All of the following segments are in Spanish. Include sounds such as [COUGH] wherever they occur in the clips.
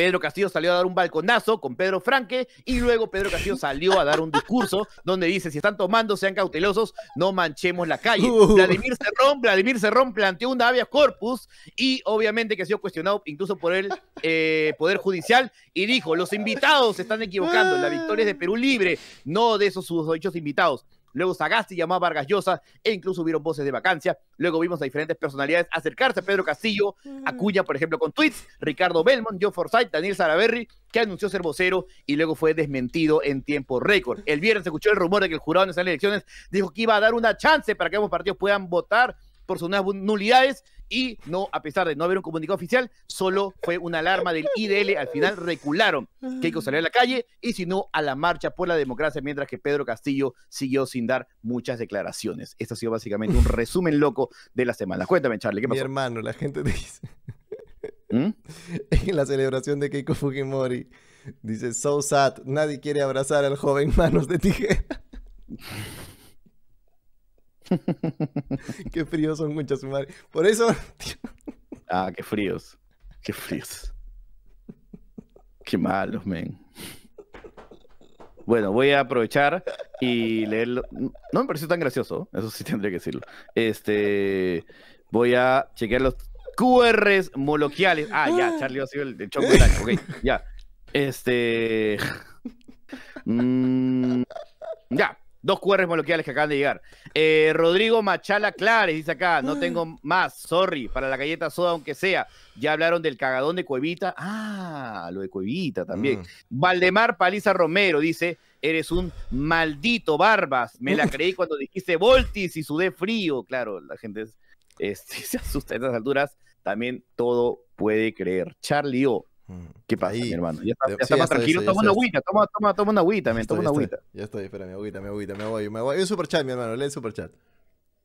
Pedro Castillo salió a dar un balconazo con Pedro Franque y luego Pedro [LAUGHS] Castillo salió a dar un discurso donde dice, si están tomando, sean cautelosos, no manchemos la calle. Uh. Vladimir Serrón Vladimir planteó un habeas corpus y obviamente que ha sido cuestionado incluso por el eh, Poder Judicial y dijo, los invitados se están equivocando, la victoria es de Perú Libre, no de esos sus ocho invitados. Luego Sagasti llamó a Vargas Llosa e incluso hubieron voces de vacancia. Luego vimos a diferentes personalidades acercarse a Pedro Castillo, Acuña, por ejemplo, con tweets, Ricardo Belmont, John Forsyth, Daniel Saraberry que anunció ser vocero y luego fue desmentido en tiempo récord. El viernes se escuchó el rumor de que el jurado en esas elecciones dijo que iba a dar una chance para que ambos partidos puedan votar por sus nuevas nulidades y no, a pesar de no haber un comunicado oficial, solo fue una alarma del IDL. Al final recularon. Keiko salió a la calle y si no, a la marcha por la democracia, mientras que Pedro Castillo siguió sin dar muchas declaraciones. Esto ha sido básicamente un [LAUGHS] resumen loco de la semana. Cuéntame, Charlie, ¿qué pasó? Mi hermano, la gente te dice. [LAUGHS] ¿Mm? En la celebración de Keiko Fujimori, dice: So sad, nadie quiere abrazar al joven manos de tijera. [LAUGHS] [LAUGHS] qué fríos son, muchas su madre. Por eso. [LAUGHS] ah, qué fríos. Qué fríos. Qué malos, men. Bueno, voy a aprovechar y leerlo. No me pareció tan gracioso, eso sí tendría que decirlo. Este. Voy a chequear los QRs moloquiales. Ah, ya, Charlie ha sido el, chocolate. Ok, ya. Este. [LAUGHS] Mm, ya, Dos QRs moloqueales que acaban de llegar. Eh, Rodrigo Machala Clares dice acá, no ah. tengo más, sorry, para la galleta soda aunque sea. Ya hablaron del cagadón de Cuevita. Ah, lo de Cuevita también. Mm. Valdemar Paliza Romero dice, eres un maldito barbas. Me la [LAUGHS] creí cuando dijiste Voltis y sudé frío. Claro, la gente [LAUGHS] se asusta a esas alturas. También todo puede creer. Charlie O. ¿Qué pasa, mi hermano? Ya está, más tranquilo. toma, una agüita, toma, toma, toma una agüita, toma una agüita. ya estoy, espérame, agüita, me agüita, me voy, me voy. Un superchat, mi hermano, lee el superchat.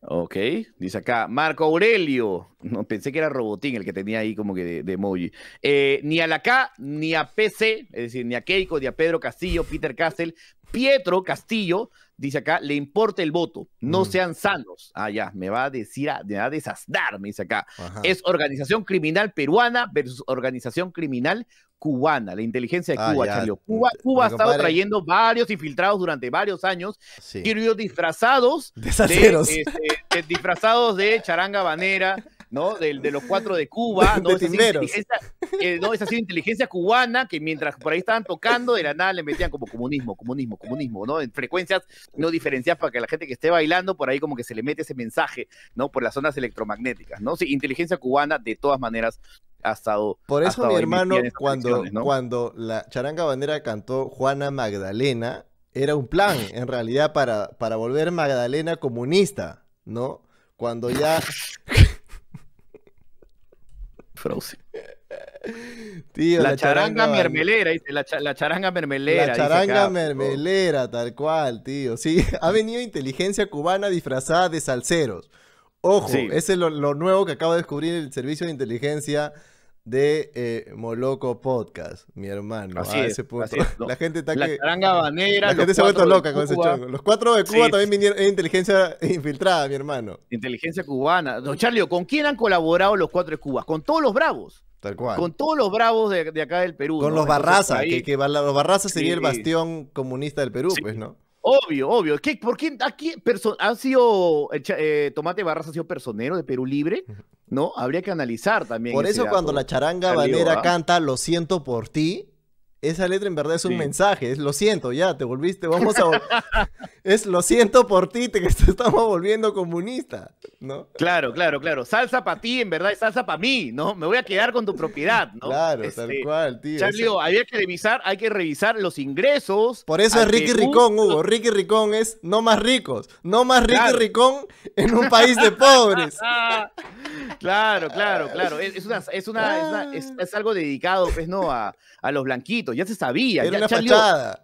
Ok, dice acá, Marco Aurelio. No, pensé que era Robotín el que tenía ahí como que de, de emoji. Eh, ni a la K, ni a PC, es decir, ni a Keiko, ni a Pedro Castillo, Peter Castle, Pietro Castillo, dice acá, le importa el voto, no mm. sean sanos. Ah, ya, me va a decir, ah, me a desastrar, me dice acá. Es organización criminal peruana versus organización criminal cubana, la inteligencia de Cuba, ah, Cuba, Cuba ha estado trayendo varios infiltrados durante varios años, sí. disfrazados. Este, de, disfrazados de charanga banera. [LAUGHS] ¿no? De, de los cuatro de Cuba, ¿no? De esa, eh, ¿no? esa sido inteligencia cubana que mientras por ahí estaban tocando, de la nada le metían como comunismo, comunismo, comunismo, ¿no? En frecuencias no diferenciadas para que la gente que esté bailando, por ahí como que se le mete ese mensaje, ¿no? Por las zonas electromagnéticas, ¿no? Sí, inteligencia cubana, de todas maneras, ha estado. Por eso, mi hermano, cuando, cuando la charanga bandera cantó Juana Magdalena, era un plan, en realidad, para, para volver Magdalena comunista, ¿no? Cuando ya. [LAUGHS] Frozen. la, charanga, mermelera, dice, la, charanga mermelera. La charanga mermelera, tal cual, tío. Sí, [LAUGHS] ha venido inteligencia cubana disfrazada de salseros. Ojo, ese es lo, nuevo que acaba de descubrir el servicio de inteligencia de eh, Moloco Podcast, mi hermano. a [LAUGHS] la gente está la la gente se ha loca con ese Los cuatro de Cuba también vinieron inteligencia [LAUGHS] infiltrada, mi hermano. Inteligencia cubana. Don Charlio, ¿con quién han colaborado los cuatro de Cuba? Con todos los bravos. Tal cual. Con todos los bravos de, acá del Perú. Con los Barraza, que, los Barraza sería el bastión comunista del Perú, pues, ¿no? Obvio, obvio. ¿Por qué aquí ha sido eh, Tomate Barraza ha sido personero de Perú Libre? ¿no? Habría que analizar también. Por eso cuando la charanga Valera ¿ah? canta Lo siento por ti, esa letra en verdad es un mensaje, es lo siento, ya, te volviste, vamos a... [LAUGHS] es lo siento por ti, te, que [LAUGHS] estamos volviendo comunista, ¿no? Claro, claro, claro. Salsa para ti, en verdad, es salsa para mí, ¿no? Me voy a quedar con tu propiedad, ¿no? Claro, tal este, cual, tío. Charlie, había que revisar, hay que revisar los ingresos. Por eso es Ricky Ricón, Hugo. Ricky Ricón es no más ricos, no más Ricky Ricón en un país de pobres. [LAUGHS] claro, claro, claro. Es, una, es, una, ah. es, algo dedicado, pues, ¿no? a los blanquitos ya se sabía. ya una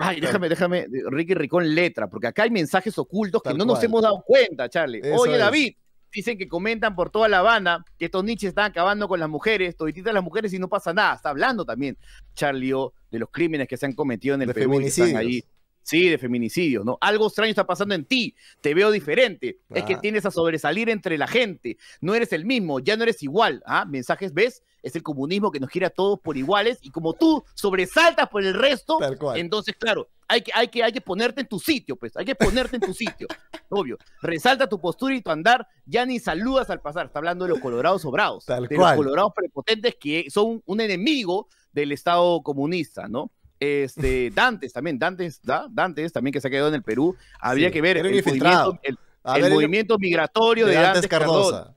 Ay, déjame, déjame, Ricky Ricón letra, porque acá hay mensajes ocultos que no nos hemos dado cuenta, Charlie. Oye, David, dicen que comentan por toda la Habana que estos niches están acabando con las mujeres, toditas las mujeres y no pasa nada. Está hablando también, Charlie, de los crímenes que se han cometido en el de Sí, de feminicidio, ¿no? Algo extraño está pasando en ti, te veo diferente. Es que tienes a sobresalir entre la gente, no eres el mismo, ya no eres igual. ¿ah? Mensajes, ¿ves? es el comunismo que nos gira a todos por iguales y como tú sobresaltas por el resto, entonces claro, hay que, hay, que, hay que ponerte en tu sitio, pues, hay que ponerte en tu sitio, [LAUGHS] obvio. Resalta tu postura y tu andar, ya ni saludas al pasar, está hablando de los colorados sobrados, de los colorados prepotentes que son un enemigo del Estado comunista, ¿no? Este, [LAUGHS] Dantes también, Dantes, Dantes también que se ha quedado en el Perú, había que ver el movimiento, migratorio de, Dante Dantes,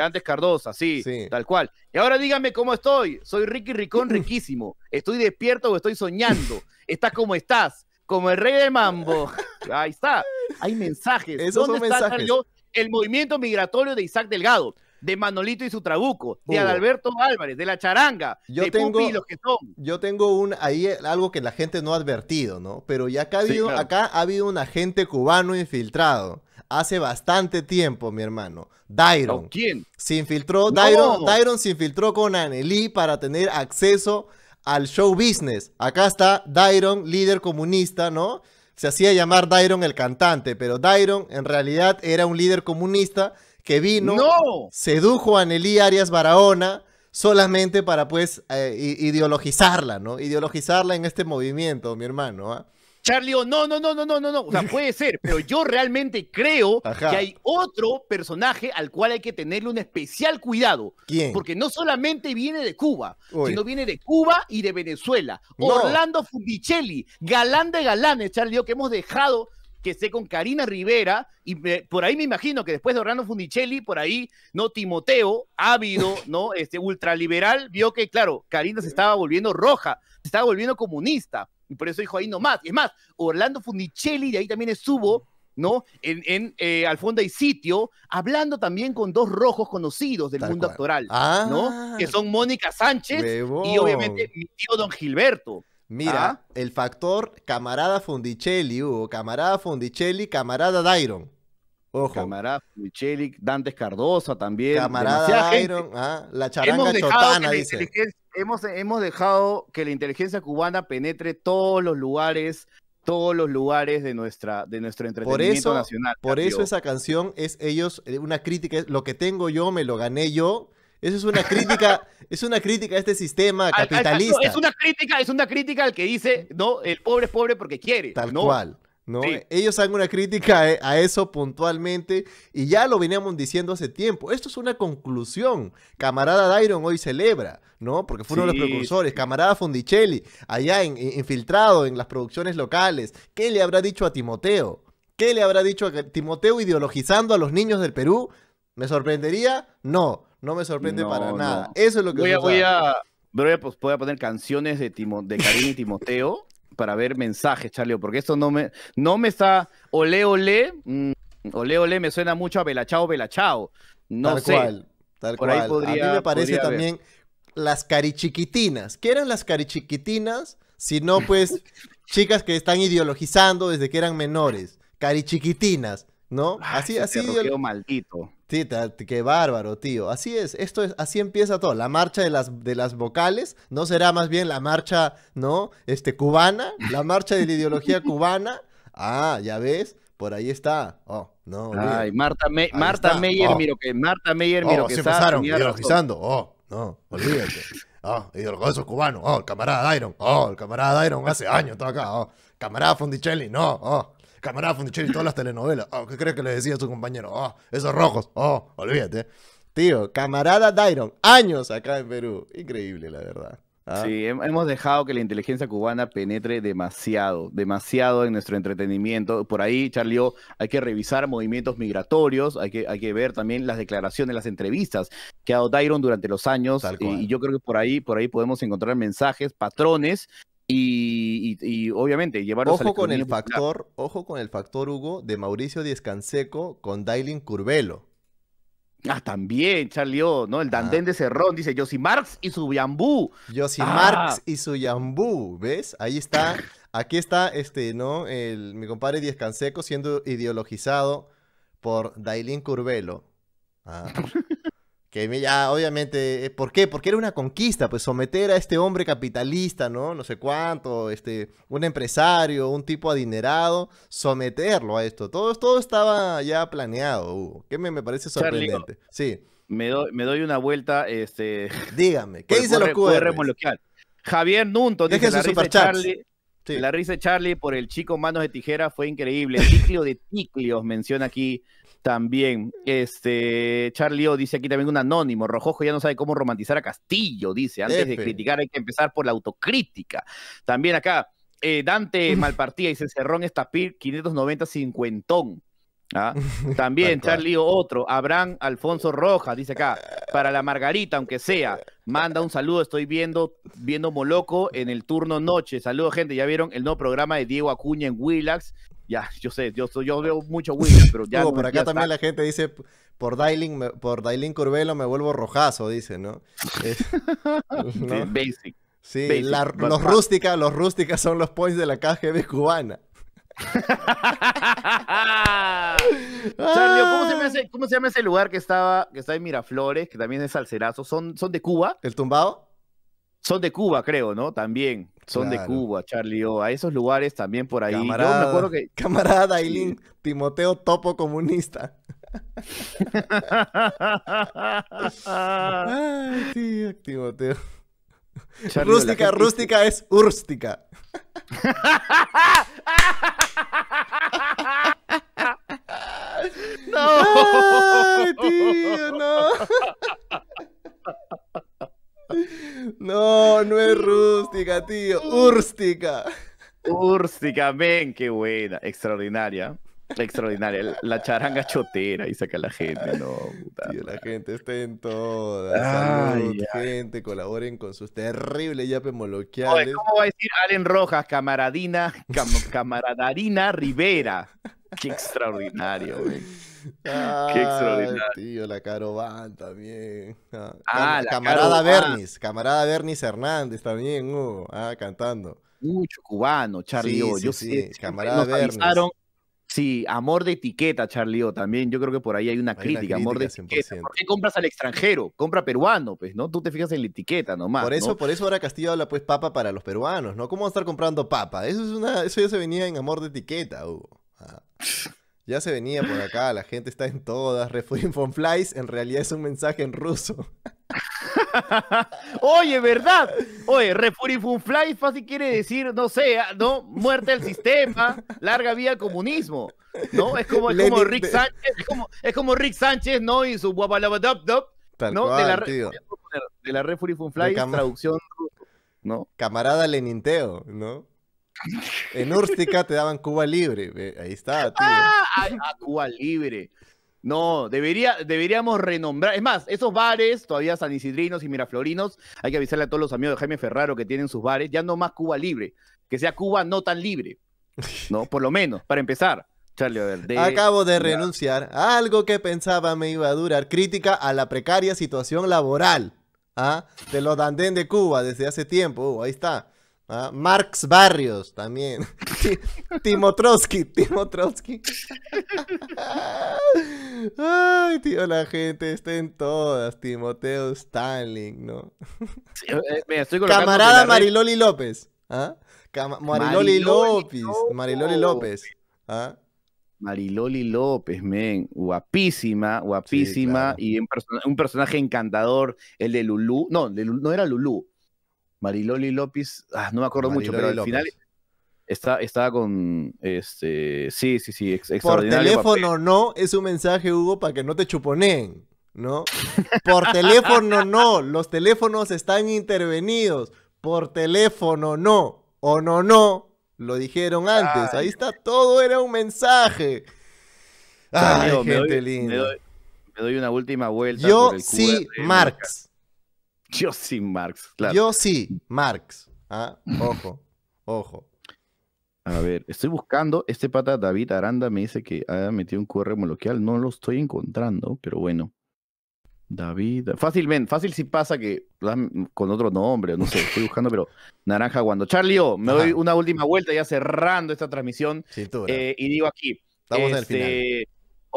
antes Cardosa, sí, tal cual. Y ahora dígame cómo estoy. Soy Ricky Ricón [LAUGHS] riquísimo. ¿Estoy despierto o estoy soñando? ¿Estás como estás? Como el rey de mambo. Ahí está. Hay mensajes. ¿Dónde son Yo? el movimiento migratorio de Isaac Delgado? de Manolito y su trabuco, de Alberto Adalberto Álvarez, de la charanga, yo tengo, Yo tengo un ahí algo que la gente no ha advertido, ¿no? Pero ya acá ha habido, acá ha habido un agente cubano infiltrado. Hace bastante tiempo, mi hermano. Dairon. ¿Con ¿Quién? Se infiltró, Dairon, se infiltró con Anelí para tener acceso al show business. Acá está Dairon, líder comunista, ¿no? Se hacía llamar Dairon el cantante, pero Dairon en realidad era un líder comunista que vino, sedujo a Nelly Arias Barahona solamente para pues eh, ideologizarla, ¿no? Ideologizarla en este movimiento, mi hermano. ¿ah? Charlie, oh, no, no, no, no, no, no, no. O sea, puede ser, pero yo realmente creo [LAUGHS] que hay otro personaje al cual hay que tenerle un especial cuidado. ¿Quién? Porque no solamente viene de Cuba, sino viene de Cuba y de Venezuela. Orlando Fundicelli, galán de galanes, Charlie, que hemos dejado que esté con Karina Rivera, y por ahí me imagino que después de Orlando Fundichelli por ahí, ¿no? Timoteo, ávido, [LAUGHS] ¿no? Este ultraliberal, vio que, claro, Karina se estaba volviendo roja, se estaba volviendo comunista, y por eso dijo ahí nomás. Y es más, Orlando Fundichelli de ahí también estuvo, ¿no? En, en eh, Al fondo hay sitio, hablando también con dos rojos conocidos del mundo actoral, ¿no? Ah. Que son Mónica Sánchez y obviamente mi tío Don Gilberto. Mira, ah. el factor camarada fundichelli Hugo, camarada fundichelli camarada Dairon. Ojo. Camarada Fondicelli, Dantes Cardoso también. Camarada Dairon, ah, la charanga chotana, dice. Hemos, hemos dejado que la inteligencia cubana penetre todos los lugares todos los lugares de, nuestra, de nuestro entretenimiento nacional. Por eso esa canción es ellos, eh, una crítica, es lo que tengo yo me lo gané yo, eso es una crítica, [LAUGHS] es una crítica a este sistema capitalista. es una crítica, es una crítica al que dice, no, el pobre es pobre porque quiere. Tal cual. ¿no? Ellos hacen una crítica a eso puntualmente y ya lo veníamos diciendo hace tiempo. Esto es una conclusión. Camarada Dairon hoy celebra, ¿no? Porque fue uno de los precursores. Camarada Fondicelli, allá infiltrado en las producciones locales. ¿Qué le habrá dicho a Timoteo? ¿Qué le habrá dicho a Timoteo ideologizando a los niños del Perú? ¿Me sorprendería? No. No me sorprende para nada. Eso es lo que voy a, voy a, pues, voy a poner canciones de, Timo, de Karim y Timoteo para ver mensajes, Charlie, porque esto no me, no me está. Ole, ole. Mm, ole, ole me suena mucho a Belachao, Belachao. No tal sé. Cual, tal cual. Ahí a mí me parece también las carichiquitinas. ¿Qué eran las carichiquitinas? Si no, pues [LAUGHS] chicas que están ideologizando desde que eran menores. Carichiquitinas, ¿no? Así, así. maldito. Sí, qué bárbaro, tío. Así es, esto es, así empieza todo. La marcha de las, de las vocales, ¿no será más bien la marcha, ¿no? Este, cubana, la marcha de la ideología [LAUGHS] cubana. Ah, ya ves, por ahí está. Oh, no. Ay, Marta, oh. Marta Meyer, miro que Marta Meyer, oh, miro que se pasaron, ideologizando. Oh, no, olvídate. Oh, ideologizando cubano. Oh, el camarada Iron. Oh, el camarada Iron hace años todo acá. Oh, camarada Fondicelli, no. Oh, Camarada y todas las telenovelas. Ah, ¿Qué crees que le decía a su compañero? Ah, esos rojos. Oh, olvídate. Tío, camarada Dairon, años acá en Perú. Increíble, la verdad. Sí, hemos dejado que la inteligencia cubana penetre demasiado, demasiado en nuestro entretenimiento. Por ahí, Charlio, hay que revisar movimientos migratorios, hay que, hay que ver también las declaraciones, las entrevistas que ha dado Dairon durante los años. y yo creo que por ahí, por ahí podemos encontrar mensajes, patrones y, obviamente llevar ojo con el factor Ojo con el factor, Hugo, de Mauricio Díez Canseco con Dailin Curvelo. Ah, también, Charlie ¿no? El dandén ah. de Cerrón, dice Yossi Marx y su yambú. Yossi Marx ah. y su yambú, ¿ves? Ahí está, aquí está, este, ¿no? El, mi compadre Díez Canseco siendo ideologizado por Dailin Curvelo. Ah. [LAUGHS] que ya obviamente, eh, ¿por qué? Porque era una conquista, pues someter a este hombre capitalista, ¿no? No sé cuánto, este, un empresario, un tipo adinerado, someterlo a esto. Todo, todo estaba ya planeado, Hugo, que me, parece sorprendente. sí. Me doy, una vuelta, este... Dígame, ¿qué dice los local? Javier Nunto dice la risa, la risa de Charlie por el chico manos de tijera fue increíble. Ticlio [LAUGHS] de ticlios menciona aquí también, este, Charlie O dice aquí también un anónimo, Rojojo ya no sabe cómo romantizar a Castillo, dice, antes de criticar hay que empezar por la autocrítica. También acá, eh, Dante Malpartía dice, Cerrón Estapir, 590 cincuentón. ¿ah? [LAUGHS] También Charlie otro, Abraham Alfonso Rojas, dice acá, para la Margarita, aunque sea, manda un saludo, estoy viendo, viendo Moloco en el turno noche. Saludos, gente, ya vieron el nuevo programa de Diego Acuña en Willax, ya, [LAUGHS] yo sé, yo, yo veo mucho Williams, pero ya. No, por acá también la gente dice, por Dailin por Curvelo me vuelvo rojazo, dice, ¿no? [LAUGHS] Basic. Sí, los rústicas, los rústicas son los points de la KGB cubana. [LAUGHS] ¿cómo se, llama ese, lugar que estaba, que está en Miraflores, que también es alcerazo ¿Son, son de Cuba? ¿El tumbado? Son de Cuba, creo, ¿no? También. Son de Cuba, Charlie O. A esos lugares también por ahí. Camarada, Yo [LAUGHS] camarada Timoteo Topo Comunista. [LAUGHS] Ay, tío, Timoteo. rústica, rústica es úrstica. [LAUGHS] tío, Úrstica. Úrstica, ven, qué buena, extraordinaria. Extraordinaria, la charanga chotera y saca la gente, no, la gente está en todas. gente, colaboren con sus terribles yapes moloquiales. ¿Cómo va a decir Allen Rojas, camaradina, [LAUGHS] camaradarina Rivera? extraordinario, güey. [LAUGHS] Qué extraordinario. Tío, la van también. Ah, ah camarada Bernis, camarada Bernis Hernández también, Hugo. Uh, ah, cantando. Mucho cubano, Charlie Yo sí, camarada sí, amor de etiqueta, Charlie o, también. Yo creo que por ahí hay una, crítica, amor de etiqueta. ¿Por qué compras al extranjero? Compra peruano, pues, ¿no? Tú te fijas en la etiqueta nomás. Por eso, por eso ahora Castillo habla pues papa para los peruanos, ¿no? ¿Cómo van a estar comprando papa? Eso es una, eso ya se venía en amor de etiqueta, Hugo. Ya se venía por acá, la gente está en todas. Refuri Flies en realidad es un mensaje en ruso. [LAUGHS] Oye, ¿verdad? Oye, flies fácil quiere decir, no sé, ah, ¿no? Muerte al sistema, larga vida al comunismo. ¿No? Es como, es como Rick Sánchez, como, Rick Sánchez, ¿no? Y su guapa ¿no? de la, De la Flies, traducción, ¿no? Camarada Leninteo, ¿no? En Úrstica te daban Cuba Libre. Ahí está, ah, ah, ah, Cuba Libre. No, deberíamos renombrar. Es más, esos bares, todavía San Isidrinos y Miraflorinos, hay que avisarle a todos los amigos de Jaime Ferraro que tienen sus bares, ya no más Cuba libre, que sea Cuba no tan libre, ¿no? Por lo menos, para empezar. Charlie, Acabo de renunciar a algo que pensaba me iba a durar. Crítica a la precaria situación laboral ¿ah? de los dandén de Cuba desde hace tiempo. Uh, ahí está. ¿Ah? Marx Barrios también. [LAUGHS] Timo Trotsky, [LAUGHS] Ay, tío, la gente está en todas. Timoteo Stalin, ¿no? Eh, Camarada Mariloli ¿ah? López. Mariloli, López. Mariloli ¿ah? López. Mariloli López, men, guapísima, guapísima y un, personaje encantador, el de Lulú, no, no era Lulú, Mariloli López, ah, no me acuerdo mucho, pero al final está, estaba con este, sí, sí, sí, ex, Por teléfono no es un mensaje, Hugo, para que no te chuponeen, ¿no? Por teléfono no, los teléfonos están intervenidos. Por teléfono no, o no, no, lo dijeron antes. Ahí está, todo era un mensaje. Ay, gente me doy, Me doy, una última vuelta. Yo sí, Marx. [LAUGHS] Yo sí, Marx. Claro. Yo sí, Marx. ¿ah? ojo, ojo. A ver, estoy buscando. Este pata David Aranda me dice que ha metido un QR moloquial. No lo estoy encontrando, pero bueno. David. Fácilmente, fácil si pasa que con otro nombre, no sé, estoy buscando, pero Naranja cuando Charlie, me doy una última vuelta ya cerrando esta transmisión. Eh, y digo aquí. este,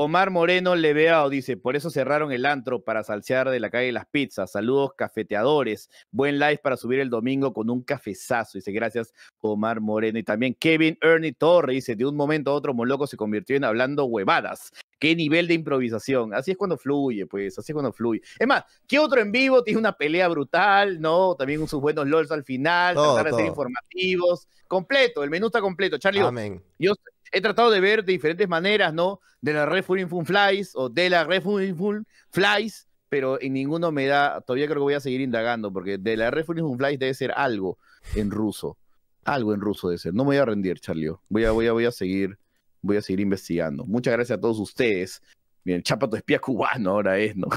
Omar Moreno o dice, por eso cerraron el antro para salsear de la calle las pizzas. Saludos cafeteadores. Buen live para subir el domingo con un cafezazo. Dice, gracias Omar Moreno. Y también Kevin Ernie Torres dice, de un momento a otro Moloco se convirtió en hablando huevadas. Qué nivel de improvisación. Así es cuando fluye, pues, así es cuando fluye. Es más, ¿qué otro en vivo tiene una pelea brutal, no? También sus buenos LOLs al final, tratar de ser informativos. Completo, el menú está completo. Charlie, Amén. Yo, he tratado de ver de diferentes maneras, ¿no? De la Red Full Flies o de la Red Full Flies, pero en ninguno me da, todavía creo que voy a seguir indagando, porque de la Red Full Flies debe ser algo en ruso. Algo en ruso debe ser. No me voy a rendir, Charly Voy a, voy a, voy a seguir, voy a seguir investigando. Muchas gracias a todos ustedes. Bien, chapato tu espía cubano ahora es, ¿no?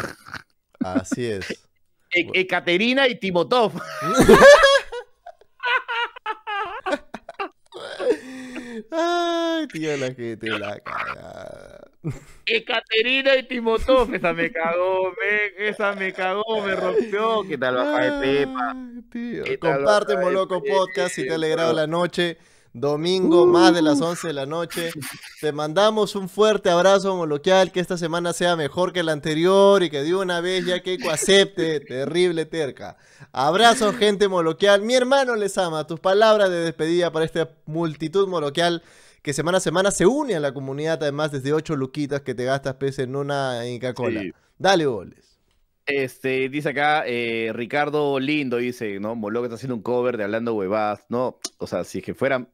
Así es. E-, Ekaterina y Timotov. [LAUGHS] la gente la Caterina y Timotov, esa me cagó, esa me cagó, me rompió. comparte Moloco Podcast si te ha alegrado uh. la noche. Domingo, más de las 11 de la noche. Te mandamos un fuerte abrazo moloquial, que esta semana sea mejor que la anterior y que de una vez ya Keiko acepte, terrible terca. Abrazo, gente moloquial. Mi hermano les ama. Tus palabras de despedida para esta multitud moloquial que semana a semana se une a la comunidad, además, desde 8 luquitas que te gastas pese en una Inca Cola. Dale, goles. Este, dice acá, eh, Ricardo Lindo dice, ¿no? que está haciendo un cover de hablando huevadas, ¿no? O sea, si es que fueran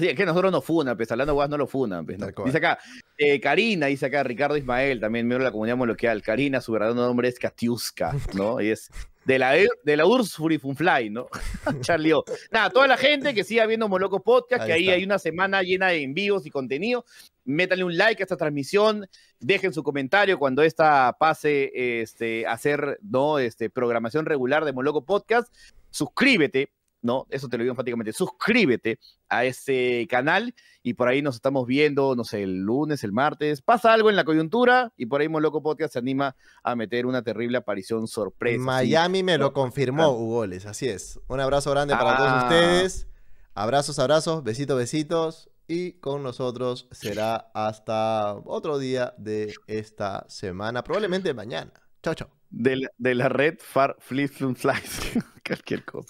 es que nosotros no funan, pues hablando guas no lo funan. Pues, dice acá, eh, Karina, dice acá, Ricardo Ismael, también miembro de la comunidad moloquial. Karina, su verdadero nombre es Katiuska, ¿no? Y es de la, e, de la Ursfuri Funfly, ¿no? [LAUGHS] Charlie Nada, toda la gente que siga viendo Moloco Podcast, que ahí hay una semana llena de envíos y contenido. Métanle un like a esta transmisión, dejen su comentario cuando esta pase este, a hacer ¿no? este, programación regular de Moloco Podcast. Suscríbete ¿no? Eso te lo digo enfáticamente. Suscríbete a ese canal y por ahí nos estamos viendo, no sé, el lunes, el martes. Pasa algo en la coyuntura y por ahí Moloco Podcast se anima a meter una terrible aparición sorpresa. Miami me lo confirmó, Hugo, así es. Un abrazo grande para todos ah. ustedes. Abrazos, abrazos, besitos, besitos. Y con nosotros será hasta otro día de esta semana, probablemente mañana. Chao, chao. De la, red Far Flip Flies. [LAUGHS] Cualquier cosa.